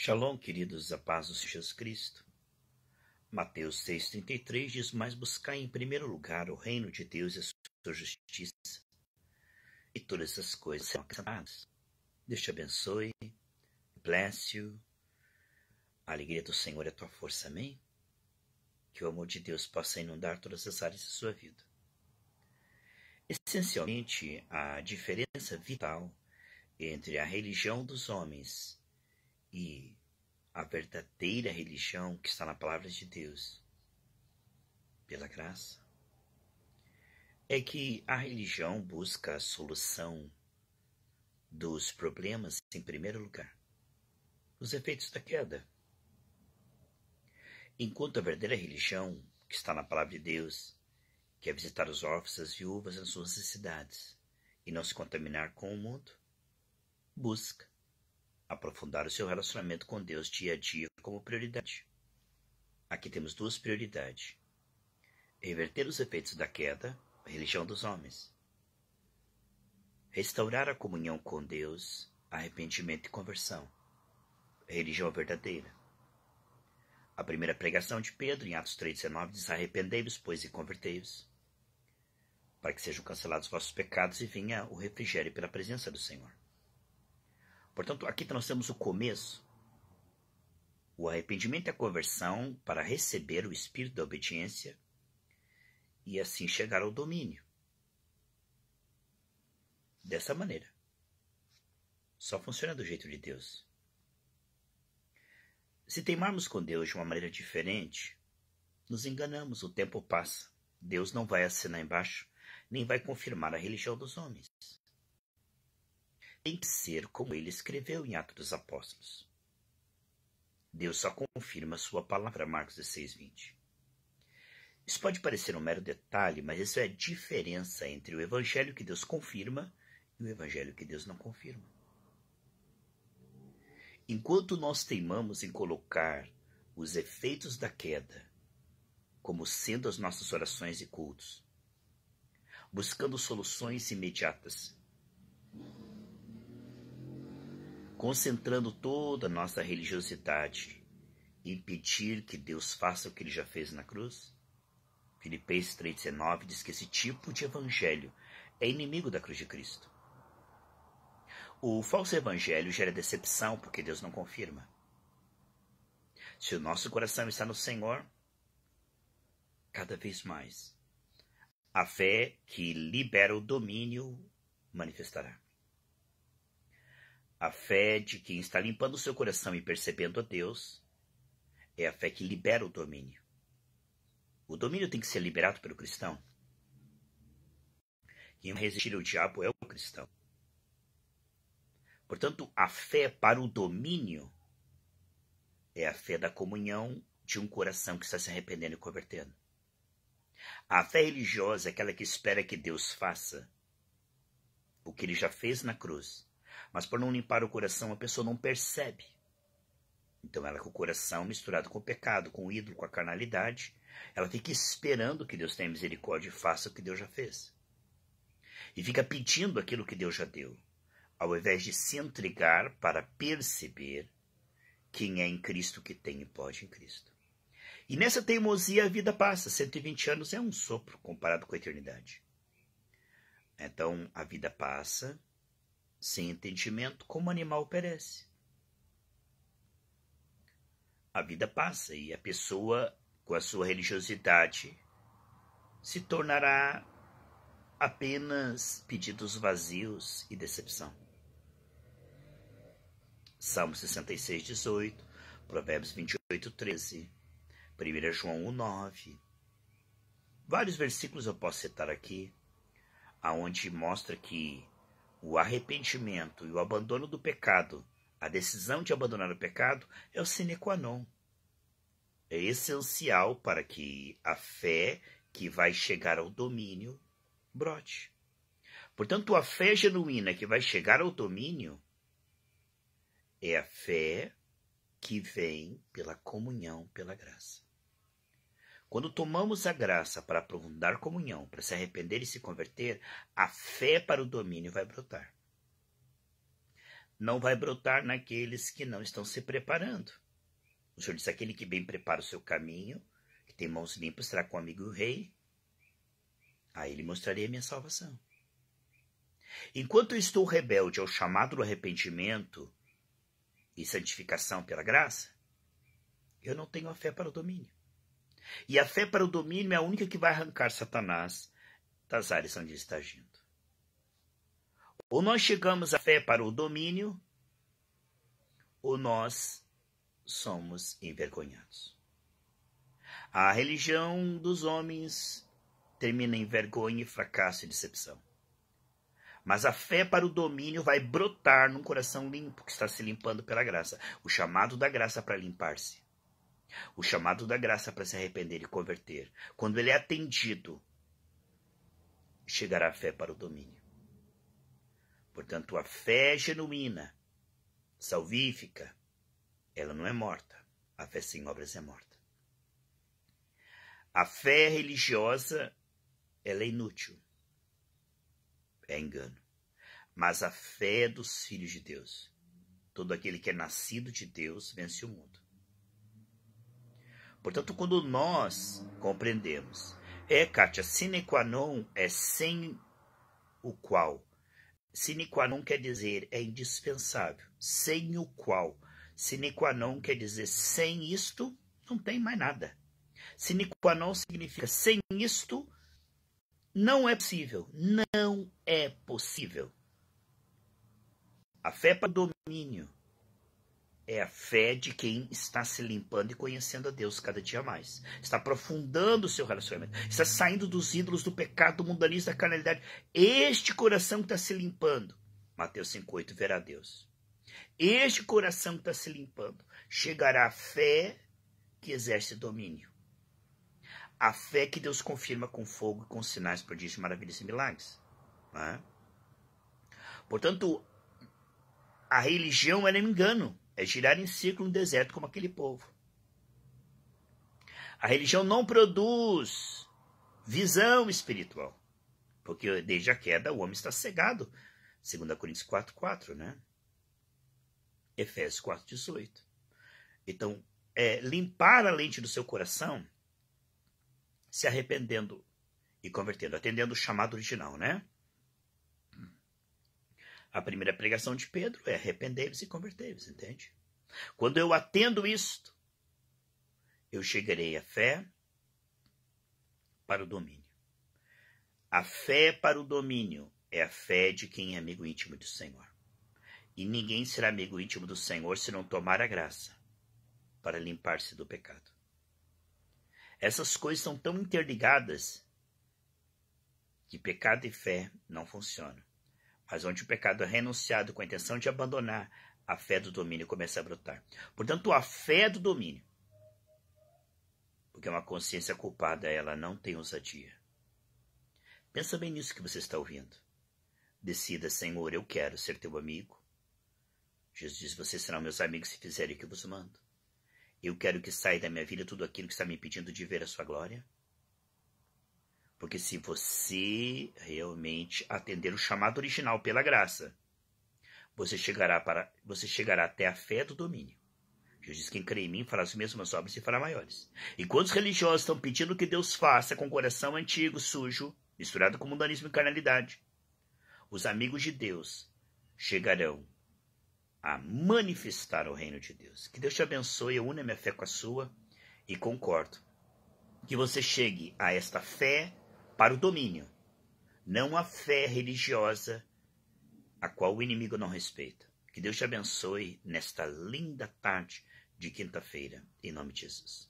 Shalom, queridos, a paz do Senhor Jesus Cristo. Mateus 6,33 diz: Mas buscai em primeiro lugar o reino de Deus e a sua justiça, e todas essas coisas serão acrescentadas. Deus te abençoe, bless you. A alegria do Senhor é tua força, amém? Que o amor de Deus possa inundar todas as áreas da sua vida. Essencialmente, a diferença vital entre a religião dos homens e a verdadeira religião que está na palavra de Deus, pela graça, é que a religião busca a solução dos problemas em primeiro lugar, os efeitos da queda. Enquanto a verdadeira religião que está na palavra de Deus quer é visitar os órfãos e as viúvas nas suas necessidades e não se contaminar com o mundo, busca aprofundar o seu relacionamento com Deus dia a dia como prioridade. Aqui temos duas prioridades: reverter os efeitos da queda, religião dos homens, restaurar a comunhão com Deus, arrependimento e conversão, religião verdadeira. A primeira pregação de Pedro, em Atos 3,19, diz: Arrependei-vos, pois, e convertei-vos, para que sejam cancelados vossos pecados e venha o refrigério pela presença do Senhor. Portanto, aqui nós temos o começo. O arrependimento é a conversão para receber o espírito da obediência e assim chegar ao domínio. Dessa maneira. Só funciona do jeito de Deus. Se teimarmos com Deus de uma maneira diferente, nos enganamos, o tempo passa. Deus não vai assinar embaixo, nem vai confirmar a religião dos homens tem que ser como ele escreveu em Atos dos Apóstolos. Deus só confirma a sua palavra, Marcos 16, 20. Isso pode parecer um mero detalhe, mas isso é a diferença entre o evangelho que Deus confirma e o evangelho que Deus não confirma. Enquanto nós teimamos em colocar os efeitos da queda como sendo as nossas orações e cultos, buscando soluções imediatas, concentrando toda a nossa religiosidade, em pedir que Deus faça o que ele já fez na cruz? Filipenses 3,19 diz que esse tipo de evangelho é inimigo da cruz de Cristo. O falso evangelho gera decepção porque Deus não confirma. Se o nosso coração está no Senhor, cada vez mais, a fé que libera o domínio manifestará. A fé de quem está limpando o seu coração e percebendo a Deus é a fé que libera o domínio. O domínio tem que ser liberado pelo cristão. Quem resistir ao diabo é o cristão. Portanto, a fé para o domínio é a fé da comunhão de um coração que está se arrependendo e convertendo. A fé religiosa é aquela que espera que Deus faça o que ele já fez na cruz mas por não limpar o coração, a pessoa não percebe. Então ela com o coração misturado com o pecado, com o ídolo, com a carnalidade, ela fica esperando que Deus tenha misericórdia e faça o que Deus já fez. E fica pedindo aquilo que Deus já deu, ao invés de se entregar para perceber quem é em Cristo que tem e pode em Cristo. E nessa teimosia a vida passa. 120 anos é um sopro comparado com a eternidade. Então a vida passa sem entendimento, como animal perece. A vida passa e a pessoa, com a sua religiosidade, se tornará apenas pedidos vazios e decepção. Salmo 66, 18, Provérbios 28, 13, 1 João 1, 9. Vários versículos eu posso citar aqui, aonde mostra que o arrependimento e o abandono do pecado, a decisão de abandonar o pecado, é o sine qua non. É essencial para que a fé que vai chegar ao domínio brote. Portanto, a fé genuína que vai chegar ao domínio é a fé que vem pela comunhão, pela graça. Quando tomamos a graça para aprofundar comunhão, para se arrepender e se converter, a fé para o domínio vai brotar. Não vai brotar naqueles que não estão se preparando. O Senhor diz: aquele que bem prepara o seu caminho, que tem mãos limpas, estará comigo o rei. Aí ele mostraria a minha salvação. Enquanto eu estou rebelde ao chamado do arrependimento e santificação pela graça, eu não tenho a fé para o domínio. E a fé para o domínio é a única que vai arrancar Satanás das áreas onde ele está agindo. Ou nós chegamos à fé para o domínio, ou nós somos envergonhados. A religião dos homens termina em vergonha, fracasso e decepção. Mas a fé para o domínio vai brotar num coração limpo que está se limpando pela graça. O chamado da graça para limpar-se o chamado da graça para se arrepender e converter, quando ele é atendido, chegará a fé para o domínio. Portanto, a fé é genuína, salvífica, ela não é morta. A fé sem obras é morta. A fé religiosa, ela é inútil. É engano. Mas a fé dos filhos de Deus, todo aquele que é nascido de Deus, vence o mundo. Portanto, quando nós compreendemos, é, Kátia, sine qua non é sem o qual. Sine qua non quer dizer é indispensável, sem o qual. Sine qua non quer dizer sem isto não tem mais nada. Sine qua non significa sem isto não é possível, não é possível. A fé é para domínio, é a fé de quem está se limpando e conhecendo a Deus cada dia mais. Está aprofundando o seu relacionamento. Está saindo dos ídolos do pecado, do mundanismo, da carnalidade. Este coração que está se limpando. Mateus 5,8 verá Deus. Este coração que está se limpando. Chegará a fé que exerce domínio. A fé que Deus confirma com fogo e com sinais, prodígios, maravilhas e milagres. É? Portanto, a religião era é um engano é girar em círculo no deserto como aquele povo. A religião não produz visão espiritual, porque desde a queda o homem está cegado, segundo a Coríntios 4, né? Efésios 18. Então, é limpar a lente do seu coração, se arrependendo e convertendo, atendendo o chamado original, né? A primeira pregação de Pedro é arrependei-vos e convertei-vos, entende? Quando eu atendo isto, eu chegarei à fé para o domínio. A fé para o domínio é a fé de quem é amigo íntimo do Senhor. E ninguém será amigo íntimo do Senhor se não tomar a graça para limpar-se do pecado. Essas coisas são tão interligadas que pecado e fé não funcionam mas onde o pecado é renunciado com a intenção de abandonar, a fé do domínio começa a brotar. Portanto, a fé do domínio, porque é uma consciência culpada, ela não tem ousadia. Pensa bem nisso que você está ouvindo. Decida, Senhor, eu quero ser teu amigo. Jesus diz: Vocês serão meus amigos se fizerem o que eu vos mando. Eu quero que saia da minha vida tudo aquilo que está me impedindo de ver a sua glória. Porque se você realmente atender o chamado original pela graça, você chegará, para, você chegará até a fé do domínio. Jesus diz: quem crê em mim fará as mesmas obras e fará maiores. E quantos religiosos estão pedindo que Deus faça com o coração antigo, sujo, misturado com mundanismo e carnalidade? Os amigos de Deus chegarão a manifestar o reino de Deus. Que Deus te abençoe, eu une a minha fé com a sua e concordo. Que você chegue a esta fé para o domínio, não a fé religiosa a qual o inimigo não respeita. Que Deus te abençoe nesta linda tarde de quinta-feira, em nome de Jesus.